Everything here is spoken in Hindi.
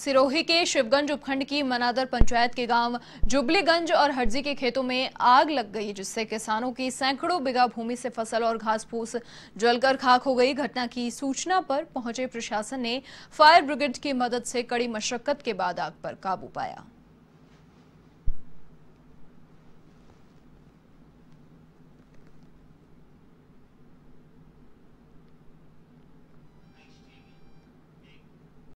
सिरोही के शिवगंज उपखंड की मनादर पंचायत के गांव जुबलीगंज और हर्जी के खेतों में आग लग गई जिससे किसानों की सैकड़ों बिगा भूमि से फसल और घास फूस जलकर खाक हो गई घटना की सूचना पर पहुंचे प्रशासन ने फायर ब्रिगेड की मदद से कड़ी मशक्कत के बाद आग पर काबू पाया